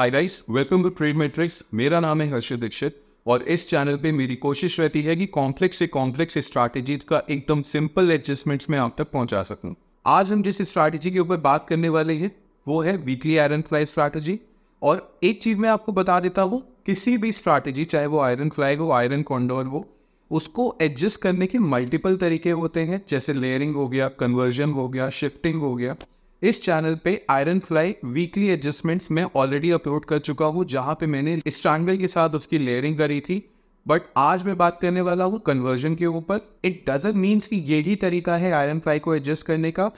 Hi guys welcome to Trade Matrix मेरा नाम है हर्षद दीक्षित और इस चैनल पे मेरी कोशिश रहती है कि कॉम्प्लेक्स से कॉम्प्लेक्स स्ट्रैटेजीज का एकदम सिंपल एडजस्टमेंट्स में आप तक पहुंचा सकूं आज हम जिस स्ट्रैटेजी के ऊपर बात करने वाले हैं वो है वीकली आयरन फ्लाई स्ट्रैटेजी और एक चीज़ मैं आपको बता देता हूँ किसी भी स्ट्रैटेजी चाहे वो आयरन फ्लाई हो आयरन कॉन्डोर हो उसको एडजस्ट करने के मल्टीपल तरीके होते हैं जैसे लेयरिंग हो गया कन्वर्जन हो गया शिफ्टिंग हो गया इस चैनल पे आयरन फ्लाई वीकली एडजस्टमेंट्स मैं ऑलरेडी अपलोड कर चुका हूँ जहाँ पे मैंने स्ट्रांगल के साथ उसकी लेयरिंग करी थी बट आज मैं बात करने वाला हूँ कन्वर्जन के ऊपर इट डजन मीन्स कि यही तरीका है आयरन फ्लाई को एडजस्ट करने का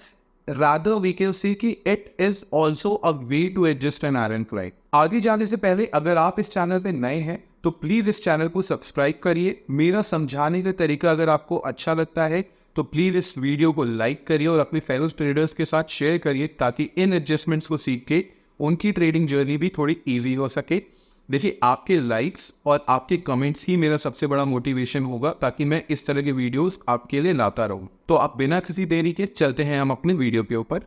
राधर वी कैन सी कि it is also a way to adjust an iron fly आगे जाने से पहले अगर आप इस चैनल पे नए हैं तो प्लीज़ इस चैनल को सब्सक्राइब करिए मेरा समझाने का तरीका अगर आपको अच्छा लगता है तो प्लीज़ इस वीडियो को लाइक करिए और अपने फेलो ट्रेडर्स के साथ शेयर करिए ताकि इन एडजस्टमेंट्स को सीख के उनकी ट्रेडिंग जर्नी भी थोड़ी ईजी हो सके देखिए आपके लाइक्स और आपके कमेंट्स ही मेरा सबसे बड़ा मोटिवेशन होगा ताकि मैं इस तरह के वीडियोस आपके लिए लाता रहूं तो आप बिना किसी देरी के चलते हैं हम अपने वीडियो के ऊपर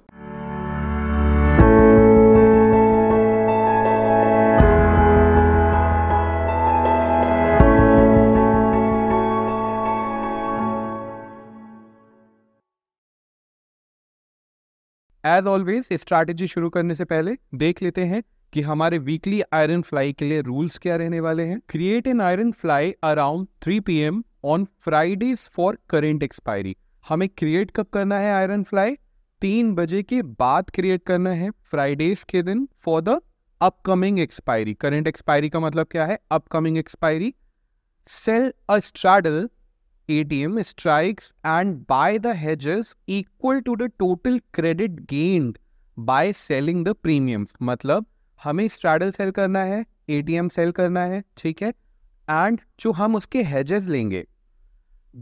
एज ऑलवेज स्ट्रैटेजी शुरू करने से पहले देख लेते हैं कि हमारे वीकली आयरन फ्लाई के लिए रूल्स क्या रहने वाले हैं create an iron fly around three P M on Fridays for current expiry हमें क्रिएट कब करना है आयरन फ्लाई तीन बजे के बाद क्रिएट करना है फ्राइडेज के दिन for the upcoming expiry current expiry का मतलब क्या है upcoming expiry sell a straddle ATM strikes and buy the hedges equal to the total credit gained by selling the premiums. मतलब हमें स्ट्रैडल सेल करना है ए टी एम सेल करना है ठीक है एंड जो हम उसके हेजेस लेंगे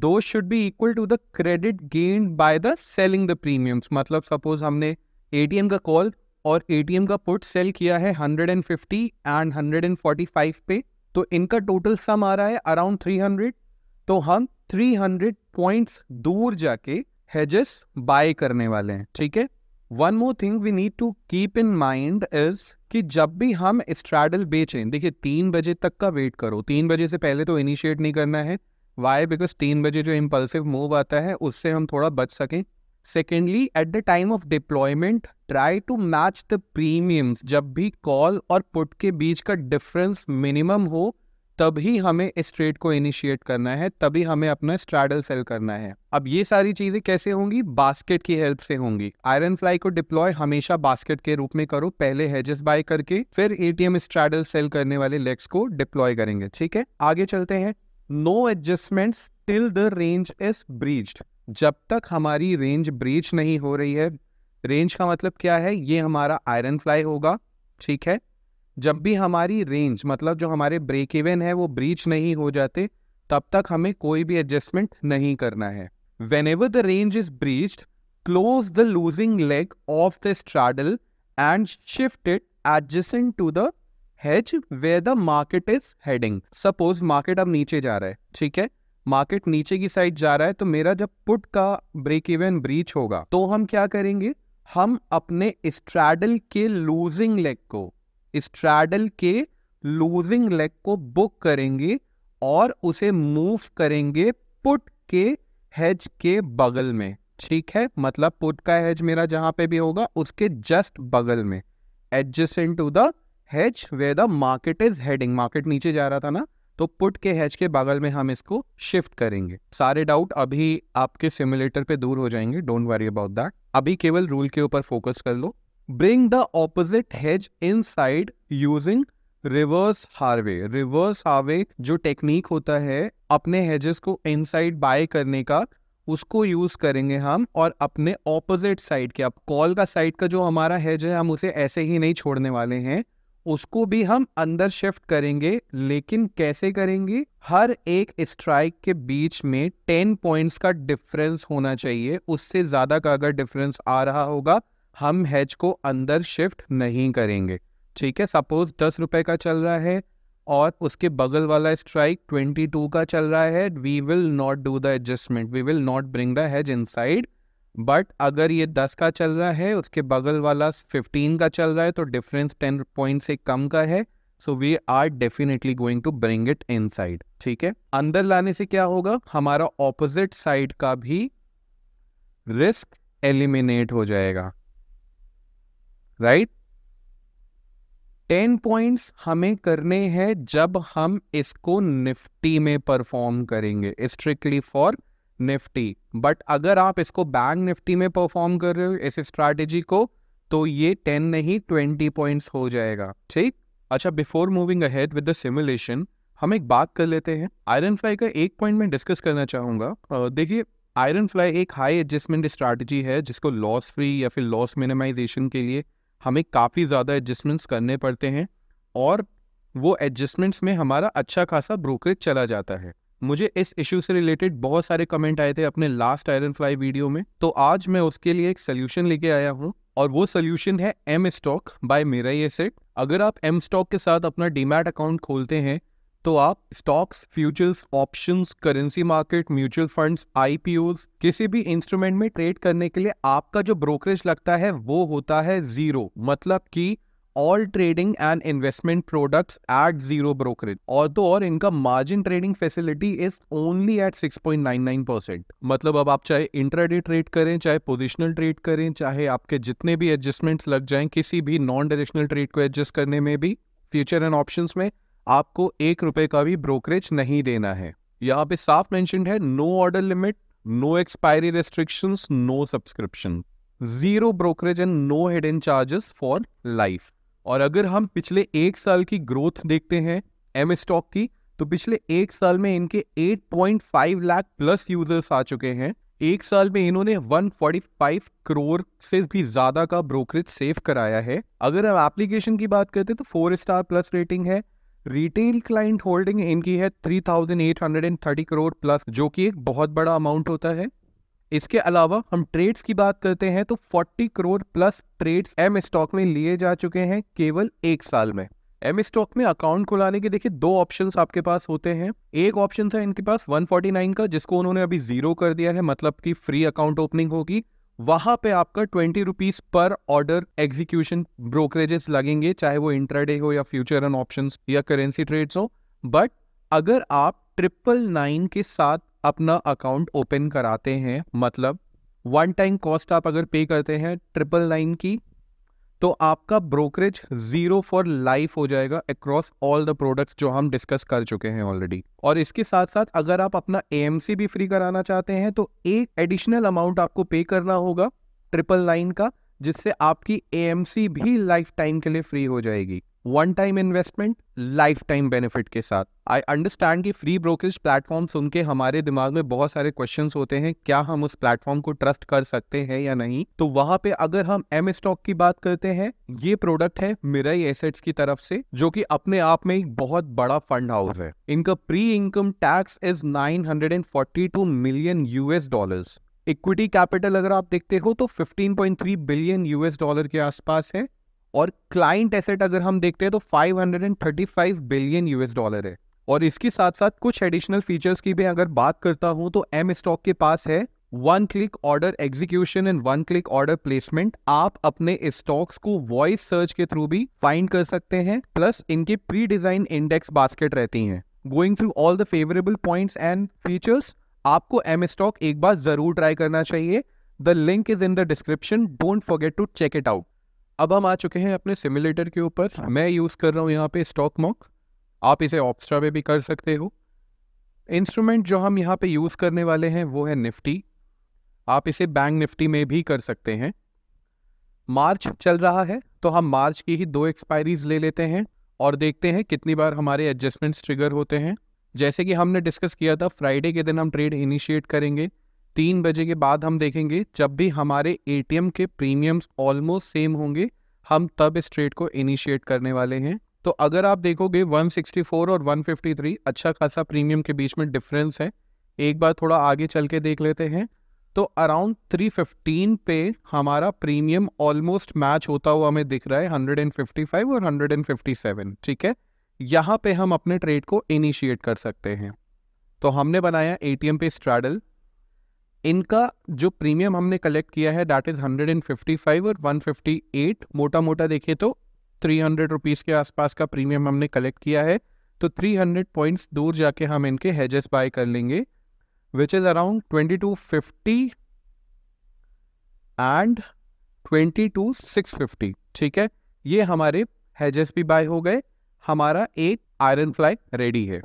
दो should be equal to the credit gained by the selling the premiums मतलब सपोज हमने ए टी एम का कॉल और ए टी एम का पुट सेल किया है hundred and fifty and and hundred forty five पे तो इनका टोटल सम आ रहा है अराउंड थ्री हंड्रेड तो हम 300 पॉइंट्स दूर जाके हेजेस बाय करने वाले हैं ठीक है one more thing we need to keep in mind is कि जब भी हम स्ट्रैडल बेचें देखिए तीन बजे तक का वेट करो तीन बजे से पहले तो इनिशिएट नहीं करना है वाई बिकॉज तीन बजे जो इम्पल्सिव मूव आता है उससे हम थोड़ा बच सकें secondly at the time of deployment try to match the premiums जब भी कॉल और पुट के बीच का डिफरेंस मिनिमम हो तभी हमें इस ट्रेड को इनिशिएट करना है तभी हमें अपना स्ट्रैडल सेल करना है अब ये सारी चीज़ें कैसे होंगी बास्केट की हेल्प से होंगी आयरन फ्लाई को डिप्लॉय हमेशा बास्केट के रूप में करो पहले हेजेस बाय करके फिर एटीएम स्ट्रैडल सेल करने वाले लेग्स को डिप्लॉय करेंगे ठीक है आगे चलते हैं no adjustment till the range is breach जब तक हमारी रेंज ब्रीच नहीं हो रही है रेंज का मतलब क्या है ये हमारा आयरन फ्लाई होगा ठीक है जब भी हमारी रेंज मतलब जो हमारे ब्रेक इवन है वो ब्रीच नहीं हो जाते तब तक हमें कोई भी एडजस्टमेंट नहीं करना है whenever the range is breach close the losing leg of the straddle and shift it adjusting to the hedge where the market is heading suppose market अब नीचे जा रहा है ठीक है मार्केट नीचे की साइड जा रहा है तो मेरा जब पुट का ब्रेक इवन ब्रीच होगा तो हम क्या करेंगे हम अपने स्ट्रैडल के लूजिंग लेग को स्ट्रैडल के लूजिंग लेग को बुक करेंगे और उसे मूव करेंगे पुट के हेज के बगल में ठीक है मतलब पुट का हेज मेरा जहां पे भी होगा उसके जस्ट बगल में adjacent to the hedge way the market is heading market नीचे जा रहा था ना तो पुट के हेज के बगल में हम इसको शिफ्ट करेंगे सारे डाउट अभी आपके सिमुलेटर पे दूर हो जाएंगे डोंट वरी अबाउट दैट अभी केवल रूल के ऊपर फोकस कर लो bring the opposite hedge inside using reverse Harvey reverse Harvey जो टेक्निक होता है अपने हेजेस को इनसाइड बाय करने का उसको यूज करेंगे हम और अपने ऑपोजिट साइड के अब कॉल का साइड का जो हमारा हेज है हम उसे ऐसे ही नहीं छोड़ने वाले हैं उसको भी हम अंदर शिफ्ट करेंगे लेकिन कैसे करेंगे हर एक स्ट्राइक के बीच में टेन पॉइंट्स का डिफरेंस होना चाहिए उससे ज़्यादा का अगर डिफरेंस आ रहा होगा हम हैज को अंदर शिफ्ट नहीं करेंगे ठीक है सपोज दस रुपए का चल रहा है और उसके बगल वाला स्ट्राइक ट्वेंटी टू का चल रहा है we will not do the adjustment we will not bring the hedge inside but अगर ये दस का चल रहा है उसके बगल वाला फिफ्टीन का चल रहा है तो डिफरेंस टेन पॉइंट से कम का है so we are definitely going to bring it inside ठीक है अंदर लाने से क्या होगा हमारा ऑपोजिट साइड का भी रिस्क एलिमिनेट हो जाएगा राइट टेन पॉइंट्स हमें करने हैं जब हम इसको निफ्टी में परफॉर्म करेंगे स्ट्रिक्टली फॉर निफ्टी बट अगर आप इसको बैंक निफ्टी में परफॉर्म कर रहे हो इस स्ट्रैटेजी को तो ये टेन नहीं ट्वेंटी पॉइंट्स हो जाएगा ठीक अच्छा before moving ahead with the simulation हम एक बात कर लेते हैं आयरन फ्लाई का एक पॉइंट मैं डिस्कस करना चाहूंगा देखिए आयरन फ्लाई एक हाई एडजस्टमेंट स्ट्रैटेजी है जिसको लॉस फ्री या फिर लॉस मिनिमाइजेशन के लिए हमें काफ़ी ज़्यादा एडजस्टमेंट्स करने पड़ते हैं और वो एडजस्टमेंट्स में हमारा अच्छा खासा ब्रोकरेज चला जाता है मुझे इस इशू से रिलेटेड बहुत सारे कमेंट आए थे अपने लास्ट आयरन फ्लाई वीडियो में तो आज मैं उसके लिए एक सोल्यूशन लेके आया हूँ और वो सोल्यूशन है एम स्टॉक बाय मेरा ये सेट अगर आप एम स्टॉक के साथ अपना डीमैट अकाउंट खोलते हैं तो आप stocks futures options currency market mutual funds IPOs किसी भी इंस्ट्रूमेंट में ट्रेड करने के लिए आपका जो ब्रोकरेज लगता है वो होता है जीरो मतलब कि all trading and investment products at zero brokerage और तो और इनका margin trading facility is only at 6.99 percent मतलब अब आप चाहे इंट्राडे ट्रेड करें चाहे पोजिशनल ट्रेड करें चाहे आपके जितने भी एडजस्टमेंट्स लग जाएं किसी भी नॉन डायरेक्शनल ट्रेड को एडजस्ट करने में भी फ्यूचर एंड ऑप्शंस में आपको एक रुपए का भी ब्रोकरेज नहीं देना है यहाँ पे साफ मेंशन है no order limit no expiry restriction no subscription zero brokerage and no hidden charges for life और अगर हम पिछले एक साल की ग्रोथ देखते हैं एम स्टॉक की तो पिछले एक साल में इनके 8.5 लाख प्लस यूजर्स आ चुके हैं एक साल में इन्होंने 145 करोड़ से भी ज्यादा का ब्रोकरेज सेव कराया है अगर हम एप्लीकेशन की बात करते हैं तो फोर स्टार प्लस रेटिंग है रिटेल क्लाइंट होल्डिंग इनकी है 3,830 करोड़ प्लस जो कि एक बहुत बड़ा अमाउंट होता है इसके अलावा हम ट्रेड्स की बात करते हैं तो 40 crore plus trades M stock में लिए जा चुके हैं केवल एक साल में एम स्टॉक में अकाउंट खुलाने के देखिए दो ऑप्शन आपके पास होते हैं एक ऑप्शन है इनके पास 149 का जिसको उन्होंने अभी जीरो कर दिया है मतलब कि फ्री अकाउंट ओपनिंग होगी वहां पे आपका ट्वेंटी रुपीज पर ऑर्डर एग्जीक्यूशन ब्रोकरेजेस लगेंगे चाहे वो इंट्राडे हो या फ्यूचर एंड ऑप्शन या करेंसी ट्रेड्स हो बट अगर आप ट्रिपल नाइन के साथ अपना अकाउंट ओपन कराते हैं मतलब वन टाइम कॉस्ट आप अगर पे करते हैं ट्रिपल नाइन की तो आपका ब्रोकरेज जीरो फॉर लाइफ हो जाएगा अक्रॉस ऑल द प्रोडक्ट्स जो हम डिस्कस कर चुके हैं ऑलरेडी और इसके साथ साथ अगर आप अपना एएमसी भी फ्री कराना चाहते हैं तो एक एडिशनल अमाउंट आपको पे करना होगा ट्रिपल लाइन का जिससे आपकी एएमसी भी लाइफ टाइम के लिए फ्री हो जाएगी one time investment life time benefit के साथ आई अंडरस्टैंड कि फ्री ब्रोकरेज प्लेटफॉर्म सुन के हमारे दिमाग में बहुत सारे क्वेश्चन होते हैं क्या हम उस प्लेटफॉर्म को ट्रस्ट कर सकते हैं या नहीं तो वहां पे अगर हम एम स्टॉक की बात करते हैं ये प्रोडक्ट है मिराई एसेट्स की तरफ से जो कि अपने आप में एक बहुत बड़ा फंड हाउस है इनका pre income tax is 942 million US dollars equity capital अगर आप देखते हो तो 15.3 बिलियन यूएस डॉलर के आसपास है और क्लाइंट एसेट अगर हम देखते हैं तो 535 बिलियन यूएस डॉलर है और इसके साथ साथ कुछ एडिशनल फीचर्स की भी अगर बात करता हूं तो एम स्टॉक के पास है one click order execution and one click order placement आप अपने स्टॉक्स को वॉइस सर्च के थ्रू भी फाइंड कर सकते हैं प्लस इनके प्री डिजाइन इंडेक्स बास्केट रहती हैं going through all the favourable points and features आपको एम स्टॉक एक बार जरूर ट्राई करना चाहिए the link is in the description don't forget to check it out अब हम आ चुके हैं अपने सिमुलेटर के ऊपर हाँ। मैं यूज़ कर रहा हूँ यहाँ पे स्टॉक मॉक आप इसे ऑप्स्ट्रा पे भी कर सकते हो इंस्ट्रूमेंट जो हम यहाँ पे यूज़ करने वाले हैं वो है निफ्टी आप इसे बैंक निफ्टी में भी कर सकते हैं मार्च चल रहा है तो हम मार्च की ही दो एक्सपायरीज ले लेते हैं और देखते हैं कितनी बार हमारे एडजस्टमेंट्स ट्रिगर होते हैं जैसे कि हमने डिस्कस किया था फ्राइडे के दिन हम ट्रेड इनिशिएट करेंगे तीन बजे के बाद हम देखेंगे जब भी हमारे एटीएम के प्रीमियम्स ऑलमोस्ट सेम होंगे हम तब इस ट्रेड को इनिशिएट करने वाले हैं तो अगर आप देखोगे 164 और 153 अच्छा खासा प्रीमियम के बीच में डिफरेंस है एक बार थोड़ा आगे चल के देख लेते हैं तो अराउंड 315 पे हमारा प्रीमियम ऑलमोस्ट मैच होता हुआ हमें दिख रहा है 155 और 157 ठीक है यहाँ पे हम अपने ट्रेड को इनिशिएट कर सकते हैं तो हमने बनाया एटीएम पे स्ट्रैडल इनका जो प्रीमियम हमने कलेक्ट किया है दैट इज 155 और 158 मोटा मोटा देखें तो 300 रुपीस के आसपास का प्रीमियम हमने कलेक्ट किया है तो 300 पॉइंट्स दूर जाके हम इनके हेजेस बाय कर लेंगे विच इज अराउंड 2250 एंड 22650 ठीक है ये हमारे हेजेस भी बाय हो गए हमारा एक आयरन फ्लाई रेडी है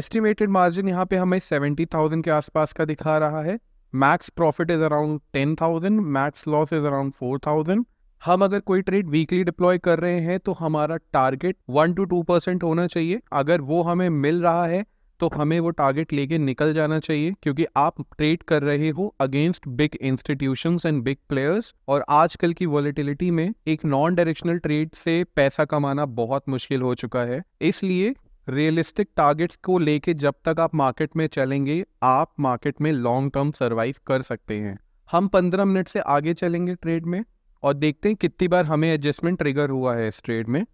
एस्टिमेटेड मार्जिन यहाँ पे हमें 70,000 के आसपास का दिखा रहा है max profit is around ten thousand max loss is around four thousand हम अगर कोई ट्रेड वीकली डिप्लॉय कर रहे हैं तो हमारा target one two two percent होना चाहिए अगर वो हमें मिल रहा है तो हमें वो टारगेट लेके निकल जाना चाहिए क्योंकि आप ट्रेड कर रहे हो against big institution and big players और आजकल की वॉलिटिलिटी में एक नॉन डायरेक्शनल ट्रेड से पैसा कमाना बहुत मुश्किल हो चुका है इसलिए रियलिस्टिक टारगेट्स को लेके जब तक आप मार्केट में चलेंगे आप मार्केट में लॉन्ग टर्म सर्वाइव कर सकते हैं हम पंद्रह मिनट से आगे चलेंगे ट्रेड में और देखते हैं कितनी बार हमें एडजस्टमेंट ट्रिगर हुआ है इस ट्रेड में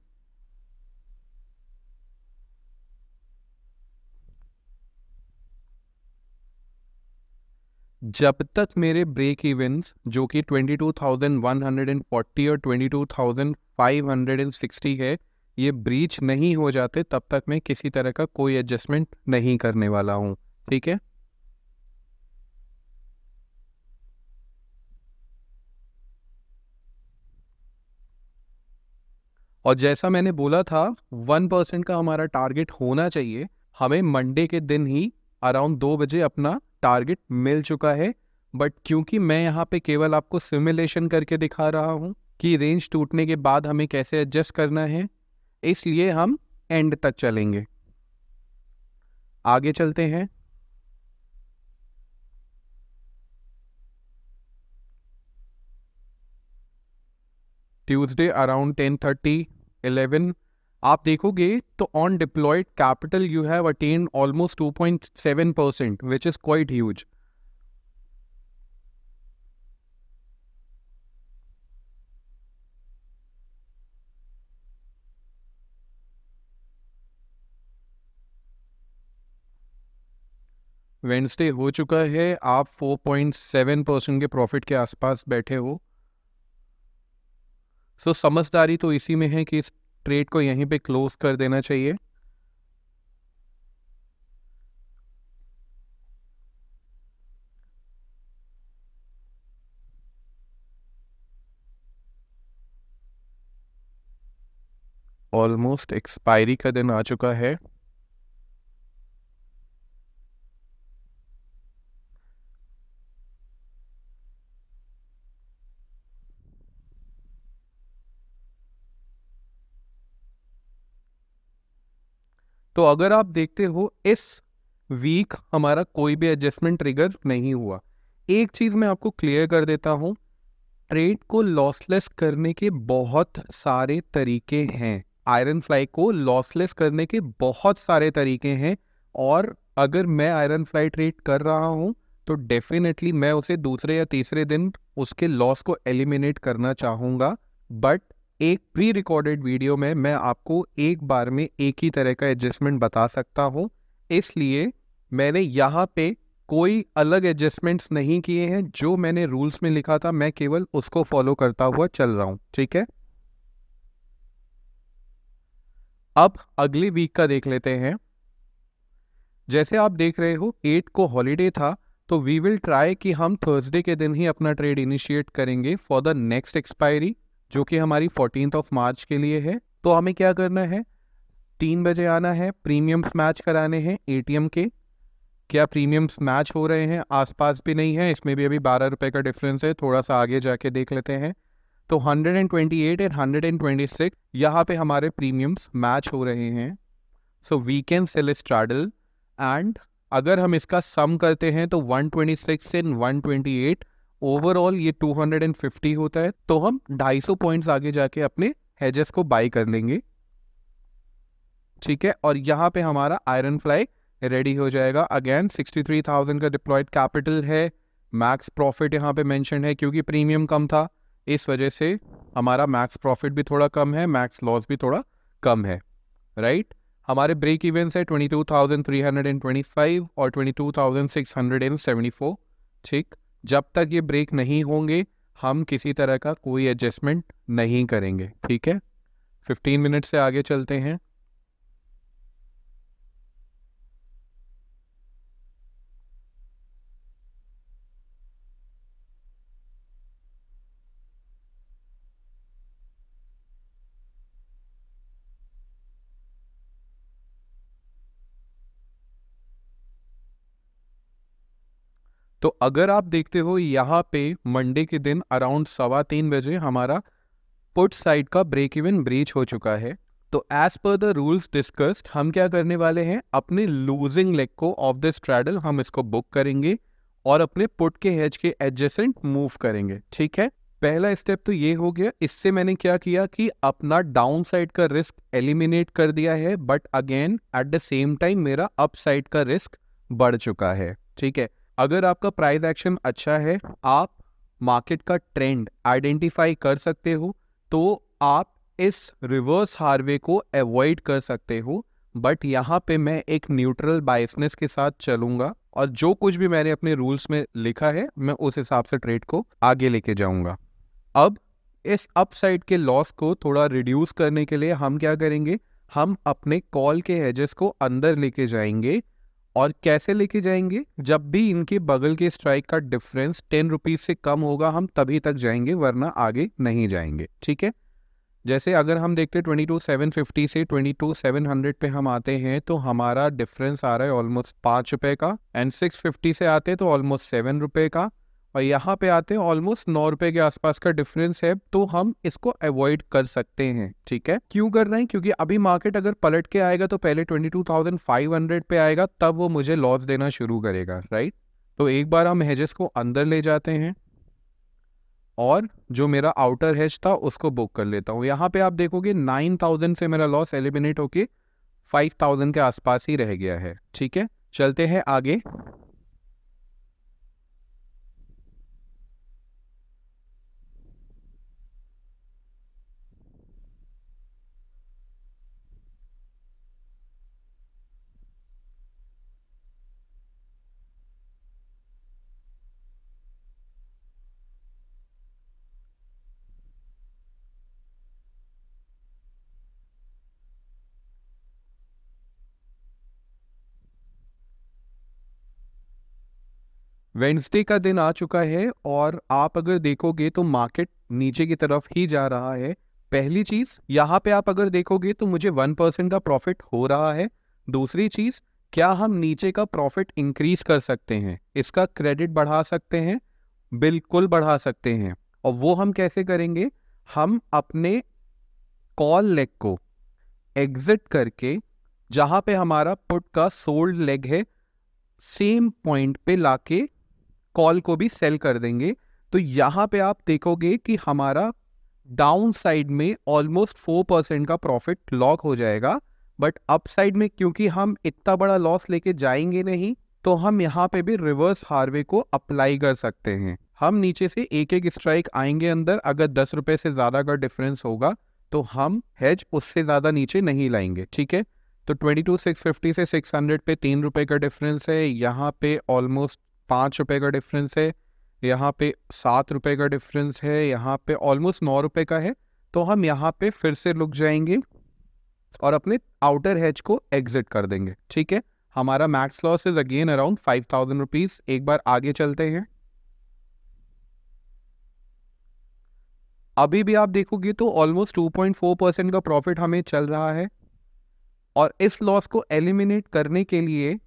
जब तक मेरे ब्रेक इवेंट्स जो कि 22,140 और 22,560 है ये ब्रीच नहीं हो जाते तब तक मैं किसी तरह का कोई एडजस्टमेंट नहीं करने वाला हूं ठीक है और जैसा मैंने बोला था वन परसेंट का हमारा टारगेट होना चाहिए हमें मंडे के दिन ही अराउंड दो बजे अपना टारगेट मिल चुका है बट क्योंकि मैं यहाँ पे केवल आपको सिमुलेशन करके दिखा रहा हूँ कि रेंज टूटने के बाद हमें कैसे एडजस्ट करना है इसलिए हम एंड तक चलेंगे आगे चलते हैं Tuesday around ten thirty eleven आप देखोगे तो on deployed capital you have attain almost two point seven percent which is quite huge Wednesday हो चुका है आप 4.7 परसेंट के प्रॉफिट के आसपास बैठे हो सो so, समझदारी तो इसी में है कि इस ट्रेड को यहीं पे क्लोज कर देना चाहिए ऑलमोस्ट एक्सपायरी का दिन आ चुका है तो अगर आप देखते हो इस वीक हमारा कोई भी एडजस्टमेंट ट्रिगर नहीं हुआ एक चीज़ मैं आपको क्लियर कर देता हूं ट्रेड को लॉसलेस करने के बहुत सारे तरीके हैं आयरन फ्लाई को लॉसलेस करने के बहुत सारे तरीके हैं और अगर मैं आयरन फ्लाई ट्रेड कर रहा हूं तो डेफिनेटली मैं उसे दूसरे या तीसरे दिन उसके लॉस को एलिमिनेट करना चाहूंगा बट एक प्री रिकॉर्डेड वीडियो में मैं आपको एक बार में एक ही तरह का एडजस्टमेंट बता सकता हूँ इसलिए मैंने यहाँ पे कोई अलग एडजस्टमेंट्स नहीं किए हैं जो मैंने रूल्स में लिखा था मैं केवल उसको फॉलो करता हुआ चल रहा हूँ ठीक है अब अगले वीक का देख लेते हैं जैसे आप देख रहे हो एट को हॉलीडे था तो वी विल ट्राई कि हम थर्सडे के दिन ही अपना ट्रेड इनिशिएट करेंगे फॉर द नेक्स्ट एक्सपायरी जो कि हमारी फोर्टीन ऑफ मार्च के लिए है तो हमें क्या करना है तीन बजे आना है प्रीमियम्स मैच कराने हैं एटीएम के क्या प्रीमियम्स मैच हो रहे हैं आसपास भी नहीं है इसमें भी अभी बारह रुपये का डिफरेंस है थोड़ा सा आगे जाके देख लेते हैं तो 128 and twenty hundred and six यहाँ पे हमारे प्रीमियम्स मैच हो रहे हैं so we can sell straddle and अगर हम इसका सम करते हैं तो 126 एंड एट ओवरऑल ये 250 होता है तो हम 250 पॉइंट्स आगे जाके अपने हेजेस को बाई कर लेंगे ठीक है और यहाँ पे हमारा आयरन फ्लाई रेडी हो जाएगा अगेन 63,000 का डिप्लॉयड कैपिटल है मैक्स प्रॉफिट यहाँ पे मेंशन है क्योंकि प्रीमियम कम था इस वजह से हमारा मैक्स प्रॉफिट भी थोड़ा कम है मैक्स लॉस भी थोड़ा कम है राइट right? हमारे ब्रेक इवेंट्स है 22,325 और 22,674 ठीक जब तक ये ब्रेक नहीं होंगे हम किसी तरह का कोई एडजस्टमेंट नहीं करेंगे ठीक है 15 मिनट से आगे चलते हैं तो अगर आप देखते हो यहाँ पे मंडे के दिन अराउंड सवा तीन बजे हमारा पुट साइड का ब्रेक इवन ब्रीच हो चुका है तो as per the rules discussed हम क्या करने वाले हैं अपने लूजिंग लेग को ऑफ द स्ट्रैडल हम इसको बुक करेंगे और अपने पुट के हेज के एडजेसेंट मूव करेंगे ठीक है पहला स्टेप तो ये हो गया इससे मैंने क्या किया कि अपना डाउन साइड का रिस्क एलिमिनेट कर दिया है but again at the same time मेरा अप साइड का रिस्क बढ़ चुका है ठीक है अगर आपका प्राइस एक्शन अच्छा है आप मार्केट का ट्रेंड आइडेंटिफाई कर सकते हो तो आप इस रिवर्स हार्वे को अवॉइड कर सकते हो बट यहाँ पे मैं एक न्यूट्रल बाइसनेस के साथ चलूंगा और जो कुछ भी मैंने अपने रूल्स में लिखा है मैं उस हिसाब से ट्रेड को आगे लेके जाऊंगा अब इस अपसाइड के लॉस को थोड़ा रिड्यूस करने के लिए हम क्या करेंगे हम अपने कॉल के हेजेस को अंदर लेके जाएंगे और कैसे लेके जाएंगे जब भी इनके बगल के स्ट्राइक का डिफरेंस टेन रुपीज से कम होगा हम तभी तक जाएंगे वरना आगे नहीं जाएंगे ठीक है जैसे अगर हम देखते ट्वेंटी टू सेवन फिफ्टी से ट्वेंटी टू सेवन हंड्रेड पे हम आते हैं तो हमारा डिफरेंस आ रहा है ऑलमोस्ट पांच रुपए का एंड सिक्स फिफ्टी से आते हैं तो ऑलमोस्ट सेवन रुपए का और यहाँ पे आते हैं ऑलमोस्ट नौ रुपए के आसपास का डिफरेंस है तो हम इसको अवॉइड कर सकते हैं ठीक है क्यों कर रहे हैं क्योंकि अभी मार्केट अगर पलट के आएगा तो पहले twenty two thousand five hundred पे आएगा तब वो मुझे लॉस देना शुरू करेगा राइट तो एक बार हम हेजेस को अंदर ले जाते हैं और जो मेरा आउटर हेज था उसको बुक कर लेता हूँ यहाँ पे आप देखोगे नाइन थाउजेंड से मेरा लॉस एलिमिनेट होके फाइव थाउजेंड के आसपास ही रह गया है ठीक है चलते हैं आगे वेंसडे का दिन आ चुका है और आप अगर देखोगे तो मार्केट नीचे की तरफ ही जा रहा है पहली चीज़ यहाँ पे आप अगर देखोगे तो मुझे वन परसेंट का प्रॉफिट हो रहा है दूसरी चीज़ क्या हम नीचे का प्रॉफिट इंक्रीज कर सकते हैं इसका क्रेडिट बढ़ा सकते हैं बिल्कुल बढ़ा सकते हैं और वो हम कैसे करेंगे हम अपने कॉल लेग को एग्जिट करके जहां पे हमारा पुट का सोल्ड लेग है सेम पॉइंट पे लाके कॉल को भी सेल कर देंगे तो यहाँ पे आप देखोगे कि हमारा डाउन साइड में ऑलमोस्ट फोर परसेंट का प्रॉफिट लॉक हो जाएगा बट अप साइड में क्योंकि हम इतना बड़ा लॉस लेके जाएंगे नहीं तो हम यहाँ पे भी रिवर्स हार्वे को अप्लाई कर सकते हैं हम नीचे से एक एक स्ट्राइक आएंगे अंदर अगर दस रुपए से ज़्यादा का डिफरेंस होगा तो हम हेज उससे ज़्यादा नीचे नहीं लाएंगे ठीक है तो ट्वेंटी टू सिक्स फिफ्टी से सिक्स हंड्रेड पे तीन रुपए का डिफरेंस है यहाँ पे ऑलमोस्ट पाँच रुपये का डिफरेंस है यहाँ पे सात रुपये का डिफरेंस है यहाँ पे ऑलमोस्ट नौ रुपये का है तो हम यहाँ पे फिर से रुक जाएंगे और अपने आउटर हैच को एग्जिट कर देंगे ठीक है हमारा max loss is again around five thousand rupees एक बार आगे चलते हैं अभी भी आप देखोगे तो almost two point four percent का प्रॉफिट हमें चल रहा है और इस लॉस को एलिमिनेट करने के लिए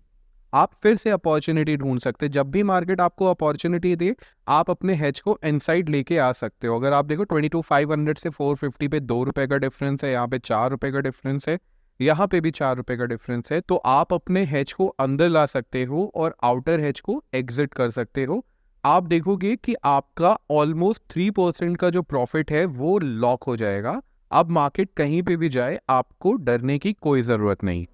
आप फिर से अपॉर्चुनिटी ढूंढ सकते हैं जब भी मार्केट आपको अपॉर्चुनिटी दे आप अपने हेज को इनसाइड लेके आ सकते हो अगर आप देखो ट्वेंटी टू फाइव हंड्रेड से फोर फिफ्टी पे दो रुपए का डिफरेंस है यहाँ पे चार रुपए का डिफरेंस है यहाँ पे भी चार रुपए का डिफरेंस है तो आप अपने हेज को अंदर ला सकते हो और आउटर हेज को एग्जिट कर सकते हो आप देखोगे कि आपका ऑलमोस्ट थ्री परसेंट का जो प्रॉफिट है वो लॉक हो जाएगा अब मार्केट कहीं पे भी जाए आपको डरने की कोई ज़रूरत नहीं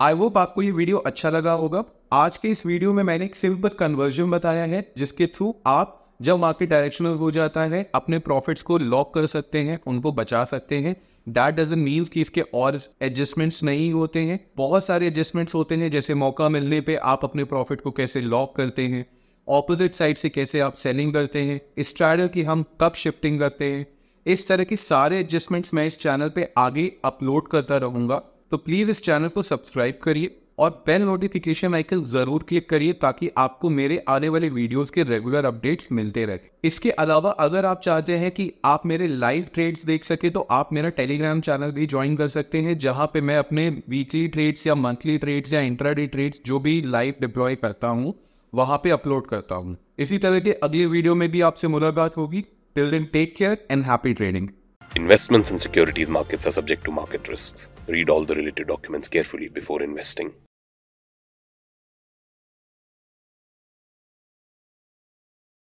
आई होप आपको ये वीडियो अच्छा लगा होगा आज के इस वीडियो में मैंने एक सिंपल कन्वर्जन बताया है जिसके थ्रू आप जब मार्केट डायरेक्शनल हो जाता है अपने प्रॉफिट्स को लॉक कर सकते हैं उनको बचा सकते हैं डैट डजन मीन्स कि इसके और एडजस्टमेंट्स नहीं होते हैं बहुत सारे एडजस्टमेंट्स होते हैं जैसे मौका मिलने पे आप अपने प्रॉफिट को कैसे लॉक करते हैं ऑपोजिट साइड से कैसे आप सेलिंग करते हैं स्ट्रैडल की हम कब शिफ्टिंग करते हैं इस तरह के सारे एडजस्टमेंट्स मैं इस चैनल पे आगे अपलोड करता रहूँगा तो प्लीज़ इस चैनल को सब्सक्राइब करिए और बेल नोटिफिकेशन आइकन ज़रूर क्लिक करिए ताकि आपको मेरे आने वाले वीडियोस के रेगुलर अपडेट्स मिलते रहे इसके अलावा अगर आप चाहते हैं कि आप मेरे लाइव ट्रेड्स देख सके तो आप मेरा टेलीग्राम चैनल भी ज्वाइन कर सकते हैं जहां पे मैं अपने वीकली ट्रेड्स या मंथली ट्रेड्स या इंट्राडे ट्रेड्स जो भी लाइव डिप्लॉय करता हूँ वहाँ पर अपलोड करता हूँ इसी तरह के अगले वीडियो में भी आपसे मुलाकात होगी till then take care and happy trading Investments in securities markets are subject to market risks. Read all the related documents carefully before investing.